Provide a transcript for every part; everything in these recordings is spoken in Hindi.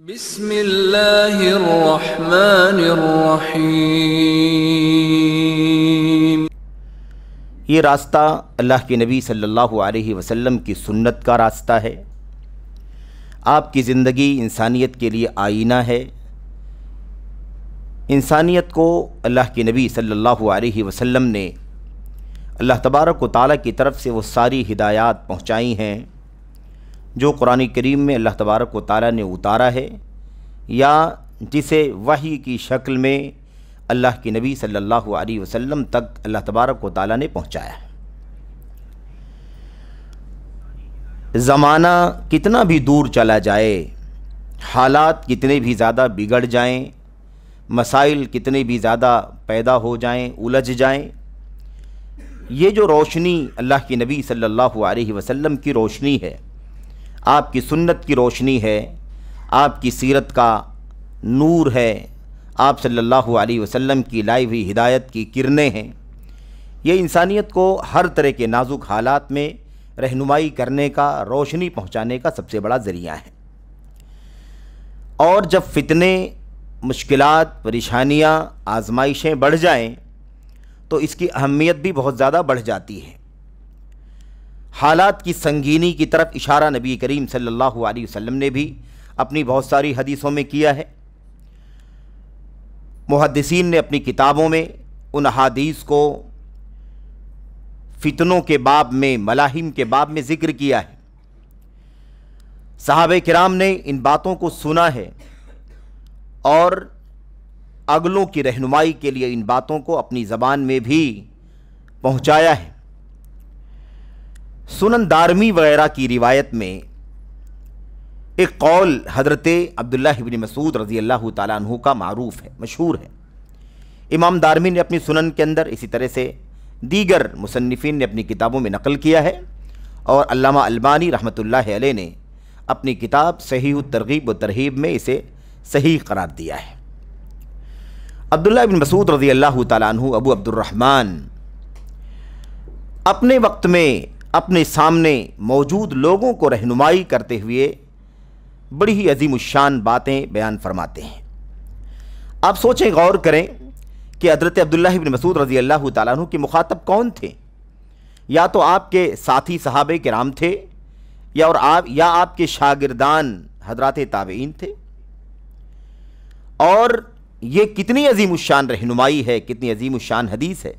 بسم ये रास्ता अल्लाह के नबी सल्लल्लाहु अलैहि वसल्लम की सुन्नत का रास्ता है आपकी ज़िंदगी इंसानियत के लिए आईना है इंसानियत को अल्लाह के नबी सल्लल्लाहु अलैहि वसल्लम ने अल्लाह तबारक व ताली की तरफ से वो सारी हिदायत पहुँचाई हैं जो कुरान करीम में अल्लाह तबारक व ताली ने उतारा है या जिसे वही की शक्ल में अल्लाह के नबी सल्लल्लाहु अलैहि वसल्लम तक अल्लाह तबारक व ताली ने पहुँचाया है ज़माना कितना भी दूर चला जाए हालात कितने भी ज़्यादा बिगड़ जाएं, मसाइल कितने भी ज़्यादा पैदा हो जाएं, उलझ जाएं, ये जो रोशनी अल्लाह के नबी सल्लल्लाहु अलैहि वसल्लम की रोशनी है आपकी सुन्नत की रोशनी है आपकी सीरत का नूर है आप सल्लल्लाहु अलैहि वसल्लम की लाई हुई हिदायत की किरणें हैं ये इंसानियत को हर तरह के नाजुक हालात में रहनुमाई करने का रोशनी पहुंचाने का सबसे बड़ा ज़रिया है और जब फितने मुश्किल परेशानियाँ आजमाइशें बढ़ जाएँ तो इसकी अहमियत भी बहुत ज़्यादा बढ़ जाती है हालात की संगीनी की तरफ इशारा नबी करीम सल्लल्लाहु अलैहि वसल्लम ने भी अपनी बहुत सारी हदीसों में किया है मुहदसिन ने अपनी किताबों में उन अहादीस को फितनों के बाब में मलाहिम के बाब में ज़िक्र किया है साहब कराम ने इन बातों को सुना है और अगलों की रहनुमाई के लिए इन बातों को अपनी ज़बान में भी पहुँचाया है सुनन दारमी वगैरह की रिवायत में एक कौल हजरत अब्दुल्ला इबन मसूद रज़ी अल्लाह तु का मरूफ़ है मशहूर है इमाम दारमी ने अपनी सुनन के अंदर इसी तरह से दीगर मुसनफ़िन ने अपनी किताबों में नकल किया है और अलामा अलबानी रहमतुल्लाह अलैह ने अपनी किताब सही तरगीब व तरहीब में इसे सही करार दिया है अब्दुल्ला बिन मसूद रज़ी अल्लाह तु अबू अब्दुलरहमान अपने वक्त में अपने सामने मौजूद लोगों को रहनुमाई करते हुए बड़ी ही अजीम शान बातें बयान फरमाते हैं आप सोचें गौर करें कि हज़रत अब्दुल्ला बिन मसूद रज़ी अल्लाह तु के मुखातब कौन थे या तो आपके साथी साहब राम थे या और आप या आपके शागिरदान हजरात ताबेन थे और ये कितनी अजीम शान रहनुमाई है कितनी अजीम शान हदीस है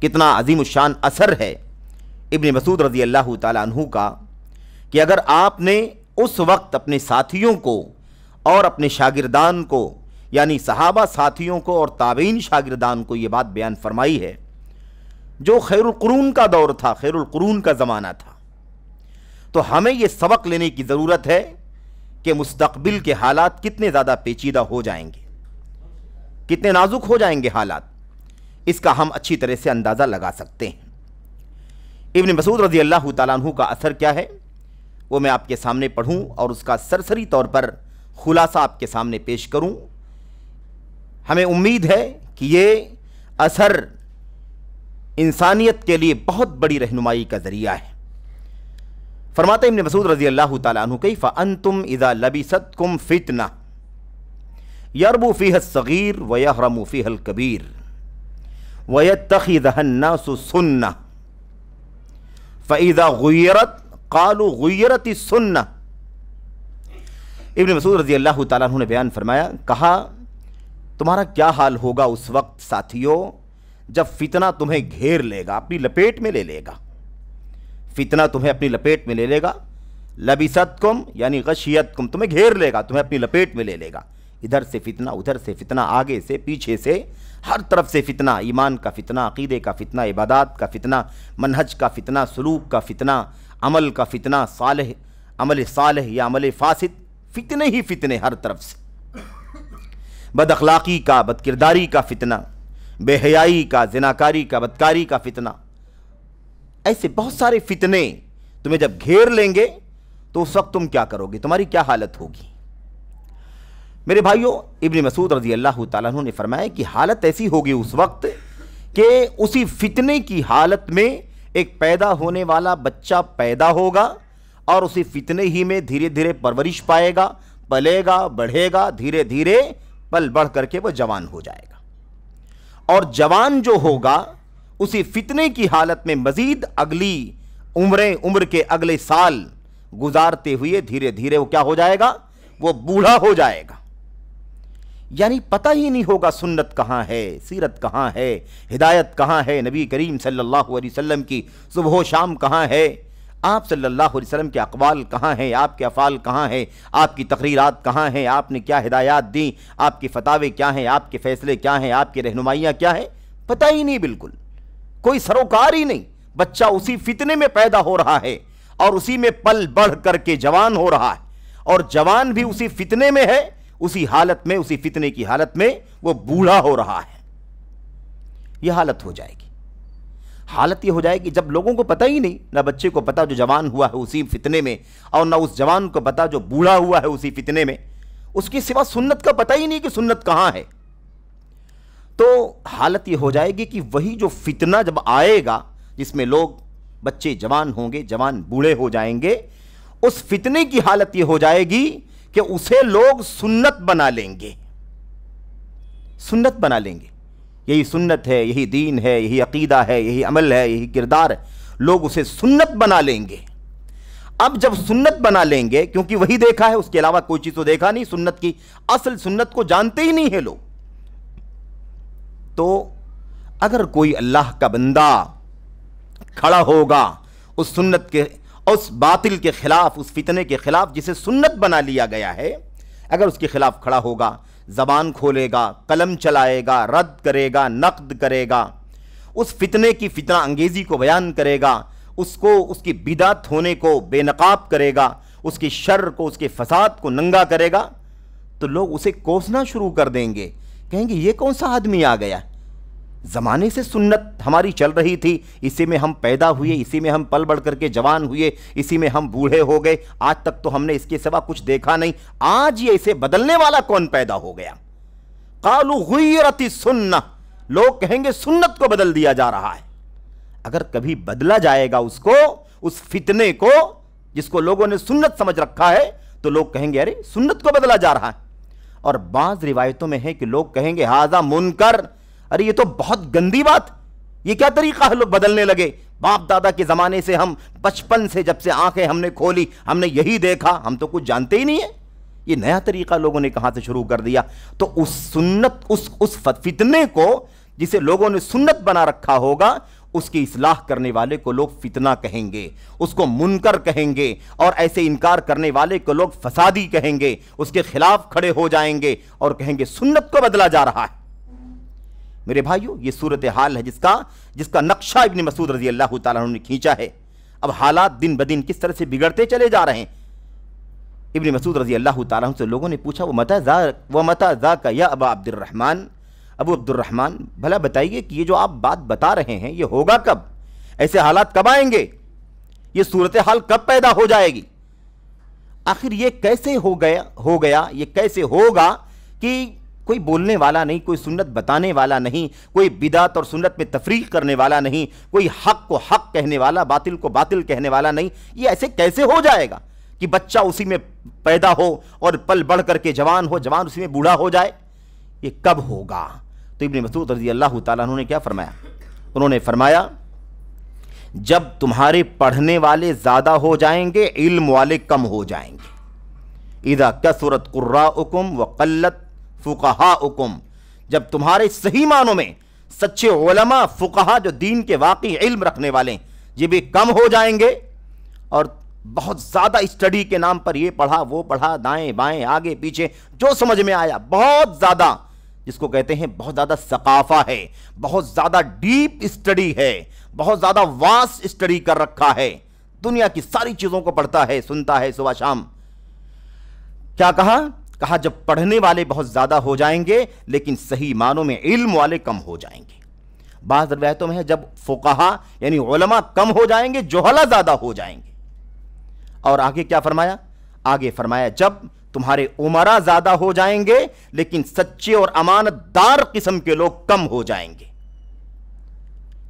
कितना अजीम शान असर है इबन मसूद रजी अल्लाह तु का कि अगर आपने उस वक्त अपने साथियों को और अपने शागिरदान को यानी सहाबा साथियों को और ताबीन शागिरदान को ये बात बयान फरमाई है जो खैरक़रून का दौर था खैरक़रून का ज़माना था तो हमें ये सबक लेने की ज़रूरत है कि मुस्तबिल के हालात कितने ज़्यादा पेचीदा हो जाएंगे कितने नाजुक हो जाएंगे हालात इसका हम अच्छी तरह से अंदाज़ा लगा सकते हैं इबन मसूद रजी अल्लाह तु का असर क्या है वो मैं आपके सामने पढ़ूँ और उसका सरसरी तौर पर खुलासा आपके सामने पेश करूँ हमें उम्मीद है कि ये असर इंसानियत के लिए बहुत बड़ी रहनुमाई का ज़रिया है फरमाते इबन मसूद रजी अल्लाह तु कई फ़न तुम इज़ा लबी सत कुम फितना यरबू फ़ी सग़ीर व यहरमू फ़ीहल कबीर वयतखी दहन्ना सुन्ना फ़ैदा गुयरत कालू गुयरत सुन्ना इबन मसूद रजी अल्लाह तु ने बयान फरमाया कहा तुम्हारा क्या हाल होगा उस वक्त साथियों जब फितना तुम्हें घेर लेगा अपनी लपेट में ले लेगा फितना तुम्हें अपनी लपेट में ले लेगा लबिसत कुम यानी गशियत कुम तुम्हें घेर लेगा तुम्हें अपनी लपेट में ले लेगा इधर से फितना उधर से फितना आगे से पीछे से हर तरफ से फितना ईमान का फितना अकीदे का फितना इबादत का फितना मनहज का फितना सलूक का फितना अमल का फितना साल अमल साल या अमल फासिद फितने ही फितने हर तरफ से बद अखलाक़ी का बदकिरदारी का फितना बेहयाई का जिनाकारी का बदकारी का फितना ऐसे बहुत सारे फितने तुम्हें जब घेर लेंगे तो उस वक्त तुम क्या करोगे तुम्हारी क्या हालत होगी मेरे भाइयों इबन मसूद रजी अल्लाह तु ने फरमाया कि हालत ऐसी होगी उस वक्त कि उसी फितने की हालत में एक पैदा होने वाला बच्चा पैदा होगा और उसी फितने ही में धीरे धीरे परवरिश पाएगा पलेगा बढ़ेगा धीरे धीरे पल बढ़ करके वह जवान हो जाएगा और जवान जो होगा उसी फितने की हालत में मज़ीद अगली उम्रें उम्र के अगले साल गुजारते हुए धीरे धीरे वो क्या हो जाएगा वो बूढ़ा हो जाएगा यानी पता ही नहीं होगा सुन्नत कहाँ है सीरत कहाँ है हिदायत कहाँ है नबी करीम सल्लल्लाहु अलैहि वसल्लम की सुबह शाम कहाँ है आप सल्लल्लाहु अलैहि वसल्लम के अकबाल कहाँ हैं आपके अफ़ाल कहाँ हैं आपकी तकरीरात कहाँ हैं आपने क्या हिदायत दी आपके फतावे क्या हैं आपके फ़ैसले क्या हैं आपकी रहनुमाइयाँ क्या हैं पता ही नहीं बिल्कुल कोई सरोकार ही नहीं बच्चा उसी फितने में पैदा हो रहा है और उसी में पल बढ़ करके जवान हो रहा है और जवान भी उसी फितने में है उसी हालत में उसी फितने की हालत में वो बूढ़ा हो रहा है यह हालत हो जाएगी हालत ये हो जाएगी जब लोगों को पता ही नहीं ना बच्चे को पता जो जवान हुआ है उसी फितने में और ना उस जवान को पता जो बूढ़ा हुआ है उसी फितने में उसके सिवा सुन्नत का पता ही नहीं कि सुन्नत कहाँ है तो हालत ये हो जाएगी कि वही जो फितना जब आएगा जिसमें लोग बच्चे जवान होंगे जवान बूढ़े हो जाएंगे उस फितने की हालत ये हो जाएगी कि उसे लोग सुन्नत बना लेंगे सुन्नत बना लेंगे यही सुन्नत है यही दीन है यही अकीदा है यही अमल है यही किरदार है लोग उसे सुन्नत बना लेंगे अब जब सुन्नत बना लेंगे क्योंकि वही देखा है उसके अलावा कोई चीज़ तो देखा नहीं सुन्नत की असल सुन्नत को जानते ही नहीं है लोग तो अगर कोई अल्लाह का बंदा खड़ा होगा उस सुन्नत के उस बातिल के खिलाफ उस फितने के खिलाफ जिसे सुन्नत बना लिया गया है अगर उसके खिलाफ खड़ा होगा जबान खोलेगा कलम चलाएगा रद्द करेगा नकद करेगा उस फितने की फितना अंगेजी को बयान करेगा उसको उसकी बिदात होने को बेनकाब करेगा उसकी शर को उसके फसाद को नंगा करेगा तो लोग उसे कोसना शुरू कर देंगे कहेंगे ये कौन सा आदमी आ गया ज़माने से सुन्नत हमारी चल रही थी इसी में हम पैदा हुए इसी में हम पल बढ़ करके जवान हुए इसी में हम बूढ़े हो गए आज तक तो हमने इसके सिवा कुछ देखा नहीं आज ये इसे बदलने वाला कौन पैदा हो गया कालू हुई सुन्ना लोग कहेंगे सुन्नत को बदल दिया जा रहा है अगर कभी बदला जाएगा उसको उस फितने को जिसको लोगों ने सुन्नत समझ रखा है तो लोग कहेंगे अरे सुन्नत को बदला जा रहा है और बाज रिवायतों में है कि लोग कहेंगे हाजा मुनकर अरे ये तो बहुत गंदी बात ये क्या तरीका है लोग बदलने लगे बाप दादा के ज़माने से हम बचपन से जब से आंखें हमने खोली हमने यही देखा हम तो कुछ जानते ही नहीं है ये नया तरीका लोगों ने कहाँ से शुरू कर दिया तो उस सुन्नत उस उस फितने को जिसे लोगों ने सुन्नत बना रखा होगा उसकी इसलाह करने वाले को लोग फितना कहेंगे उसको मुनकर कहेंगे और ऐसे इनकार करने वाले को लोग फसादी कहेंगे उसके खिलाफ खड़े हो जाएंगे और कहेंगे सुन्नत को बदला जा रहा है मेरे भाइयों ये सूरत हाल है जिसका जिसका नक्शा इबन मसूद रजी अल्लाह तु ने खींचा है अब हालात दिन ब दिन किस तरह से बिगड़ते चले जा रहे हैं इबन मसूद रजी अल्लाह से लोगों ने पूछा वो मता जा व मता जा का या अबा अब्दुलरहमान अबू अब्दुलरहमान भला बताइए कि ये जो आप बात बता रहे हैं ये होगा कब ऐसे हालात कब आएंगे ये सूरत हाल कब पैदा हो जाएगी आखिर ये कैसे हो गया हो गया ये कैसे होगा कि कोई बोलने वाला नहीं कोई सुन्नत बताने वाला नहीं कोई बिदात और सुन्नत में तफरीक करने वाला नहीं कोई हक को हक कहने वाला बातिल को बातिल कहने वाला नहीं ये ऐसे कैसे हो जाएगा कि बच्चा उसी में पैदा हो और पल बढ़ करके जवान हो जवान उसी में बूढ़ा हो जाए ये कब होगा तो इबन मसूद रजी अल्लाह तुमने क्या फरमाया उन्होंने फरमाया जब तुम्हारे पढ़ने वाले ज़्यादा हो जाएंगे इल्म वाले कम हो जाएंगे इदा कसरत कुर्राकुम व कल्लत फ़ुकहा जब तुम्हारे सही मानों में सच्चे ओलमा फुकाहा जो दीन के वाकई इल्म रखने वाले ये भी कम हो जाएंगे और बहुत ज़्यादा स्टडी के नाम पर ये पढ़ा वो पढ़ा दाएं बाएं आगे पीछे जो समझ में आया बहुत ज़्यादा जिसको कहते हैं बहुत ज़्यादा सकाफ़ा है बहुत ज़्यादा डीप स्टडी है बहुत ज़्यादा वास स्टडी कर रखा है दुनिया की सारी चीज़ों को पढ़ता है सुनता है सुबह शाम क्या कहा कहा जब पढ़ने वाले बहुत ज़्यादा हो जाएंगे लेकिन सही मानों में इल्म वाले कम हो जाएंगे बाज़ रवायतों में है जब फ़ुकाहा यानी ओलमा कम हो जाएंगे जोहला ज़्यादा हो जाएंगे और आगे क्या फरमाया आगे फरमाया जब तुम्हारे उमरा ज़्यादा हो जाएंगे लेकिन सच्चे और अमानतदार किस्म के लोग कम हो जाएंगे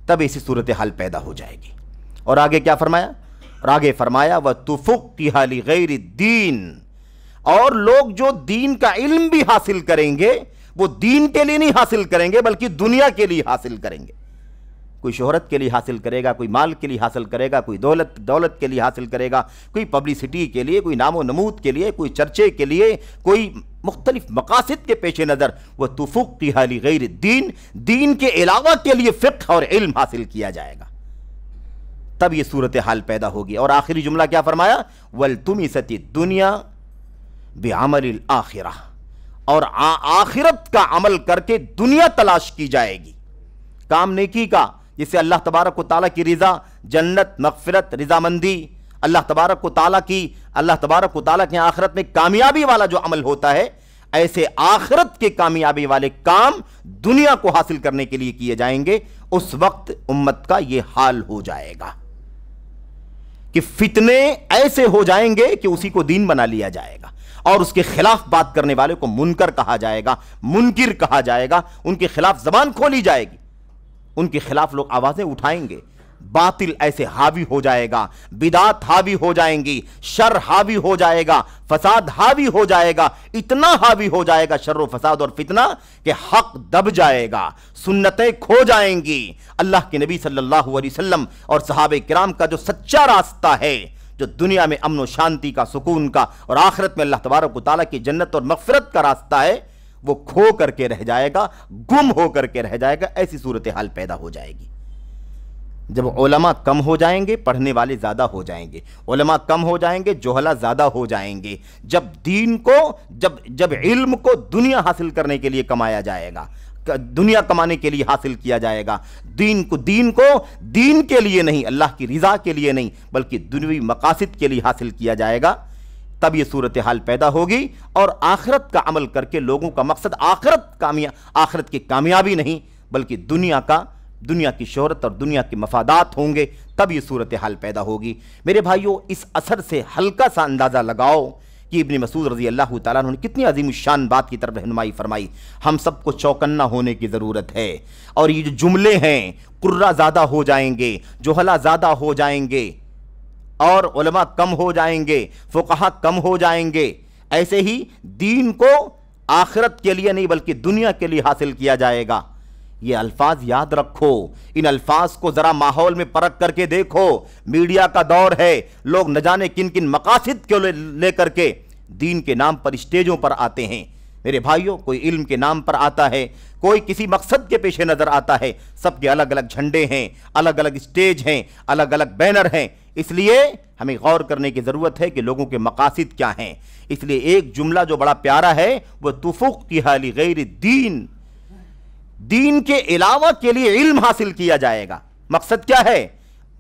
तब ऐसी सूरत हाल पैदा हो जाएगी और आगे क्या फरमाया और आगे फरमाया वह तुफुक की हाली गैर दीन और लोग जो दीन का इल्म भी हासिल करेंगे वो दीन के लिए नहीं हासिल करेंगे बल्कि दुनिया के लिए हासिल करेंगे कोई शोहरत के लिए हासिल करेगा कोई माल के लिए हासिल करेगा कोई दौलत दौलत के लिए हासिल करेगा कोई पब्लिसिटी के लिए कोई नामो नमूद के लिए कोई चर्चे के लिए कोई मुख्तलिफ मकासद के पेश नज़र वह तुफुक की हाली गैर दीन दीन के अलावा के लिए फ़िक्र और इल्म हासिल किया जाएगा तब ये सूरत हाल पैदा होगी और आखिरी जुमला क्या फरमाया वल तुम सती दुनिया बेमर आखिरा और आ, आखिरत का अमल करके दुनिया तलाश की जाएगी काम नेकी का जिससे अल्लाह तबारक ताला की रज़ा जन्नत मगफरत रजामंदी अल्लाह तबारक ताला की अल्लाह तबारक ताला के आखिरत में कामयाबी वाला जो अमल होता है ऐसे आखिरत के कामयाबी वाले काम दुनिया को हासिल करने के लिए किए जाएंगे उस वक्त उम्मत का यह हाल हो जाएगा कि फितने ऐसे हो जाएंगे कि उसी को दीन बना लिया जाएगा और उसके खिलाफ बात करने वाले को मुनकर कहा जाएगा मुनकिर कहा जाएगा उनके खिलाफ जबान खोली जाएगी उनके खिलाफ लोग आवाजें उठाएंगे बातिल ऐसे हावी हो जाएगा बिदात हावी हो जाएंगी शर हावी हो जाएगा फसाद हावी हो जाएगा इतना हावी हो जाएगा शर फसाद और फितना कि हक दब जाएगा सुन्नतें खो जाएंगी अल्लाह के नबी सल्लल्लाहु अलैहि वसल्लम और सहाबे कराम का जो सच्चा रास्ता है जो दुनिया में अमन शांति का सुकून का और आखिरत में अल्लाह तबारक ताली की जन्नत और मफफरत का रास्ता है वो खो करके रह जाएगा गुम हो करके रह जाएगा ऐसी सूरत हाल पैदा हो जाएगी जब ओलमा कम हो जाएंगे पढ़ने वाले ज़्यादा हो जाएंगे ओलमा कम हो जाएंगे जोहला ज़्यादा हो जाएंगे जब दीन को जब जब इल्म को दुनिया हासिल करने के लिए कमाया जाएगा दुनिया कमाने के लिए हासिल किया जाएगा दीन को दीन को दीन के लिए नहीं अल्लाह की रिज़ा के लिए नहीं बल्कि दुनवी मकासद के लिए हासिल किया जाएगा तब ये सूरत हाल पैदा होगी और आखरत का अमल करके लोगों का मकसद आखरत कामया आखरत की कामयाबी नहीं बल्कि दुनिया का दुनिया की शोहरत और दुनिया के मफादात होंगे तब ये सूरत हाल पैदा होगी मेरे भाइयों इस असर से हल्का सा अंदाज़ा लगाओ कि इबन मसूद रजी अल्लाह तुमने ने कितनी अजीम शान बात की तरफ रहनुमाई फरमाई हम सबको चौकन्ना होने की ज़रूरत है और ये जो जुमले हैं कुर्रा ज़्यादा हो जाएंगे जोहला ज़्यादा हो जाएंगे और उलमा कम हो जाएंगे फ़ुकहा कम हो जाएंगे ऐसे ही दीन को आखिरत के लिए नहीं बल्कि दुनिया के लिए हासिल किया जाएगा ये अल्फाज याद रखो इन अल्फाज को जरा माहौल में परख करके देखो मीडिया का दौर है लोग न जाने किन किन मकासद को ले, ले करके दीन के नाम पर स्टेजों पर आते हैं मेरे भाइयों कोई इल्म के नाम पर आता है कोई किसी मकसद के पेशे नज़र आता है सबके अलग अलग झंडे हैं अलग अलग स्टेज हैं अलग अलग बैनर हैं इसलिए हमें गौर करने की ज़रूरत है कि लोगों के मकासद क्या हैं इसलिए एक जुमला जो बड़ा प्यारा है वह तुफुक की हाली गैर दीन दीन के अलावा के लिए इल्म हासिल किया जाएगा मकसद क्या है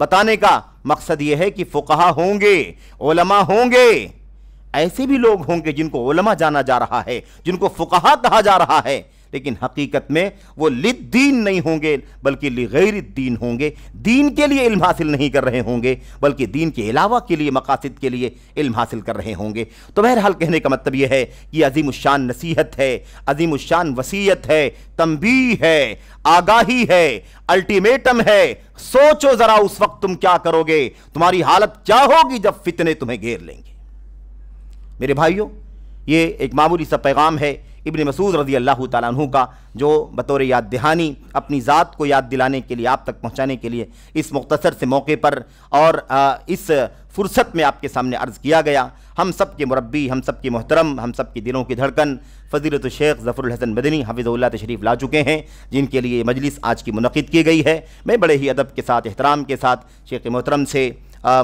बताने का मकसद यह है कि फुकहा होंगे ओलमा होंगे ऐसे भी लोग होंगे जिनको ओलमा जाना जा रहा है जिनको फुकहा कहा जा रहा है लेकिन हकीकत में वो लिद दीन नहीं होंगे बल्कि लिगैर दीन होंगे दीन के लिए इल्म हासिल नहीं कर रहे होंगे बल्कि दीन के अलावा के लिए मकासद के लिए इल्म हासिल कर रहे होंगे तो बहरहाल कहने का मतलब यह है कि अजीम शान नसीहत है अजीम शान वसीयत है तंबी है आगाही है अल्टीमेटम है सोचो जरा उस वक्त तुम क्या करोगे तुम्हारी हालत क्या होगी जब फितने तुम्हें घेर लेंगे मेरे भाइयों ये एक मामूली सा पैगाम है इबन मसूद रजी अल्लाह तु का जो बतौर याद दहानी अपनी ज़ात को याद दिलाने के लिए आप तक पहुँचाने के लिए इस मुख्तसर से मौके पर और इस फुर्सत में आपके सामने अर्ज़ किया गया हम सब के मुरबी हम सब के मोहतरम हम सब के दिलों की धड़कन फजीलत शेख ज़फ़रुल हसन मदनी हफिज़ल्ला तशरीफ़ ला चुके हैं जिनके लिए मजलिस आज की मनद की गई है मैं बड़े ही अदब के साथ एहतराम के साथ शेख मोहतरम से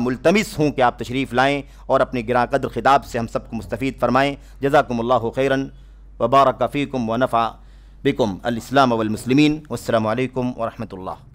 मुलतमस हूँ कि आप तशरीफ़ लाएँ और अपने गिरा कदर खिताब से हम सबको मुस्तफ़ फरमाएँ जजाकम्ला खैरन وبارك فيكم ونفع بكم الإسلام والمسلمين والسلام عليكم ورحمة الله